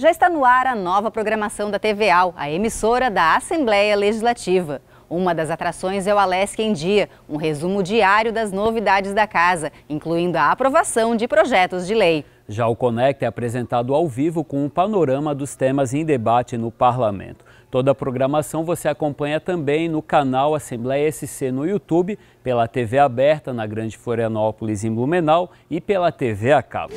Já está no ar a nova programação da TVAL, a emissora da Assembleia Legislativa. Uma das atrações é o Alesc em Dia, um resumo diário das novidades da casa, incluindo a aprovação de projetos de lei. Já o Conect é apresentado ao vivo com um panorama dos temas em debate no parlamento. Toda a programação você acompanha também no canal Assembleia SC no YouTube, pela TV aberta na Grande Florianópolis em Blumenau e pela TV a cabo.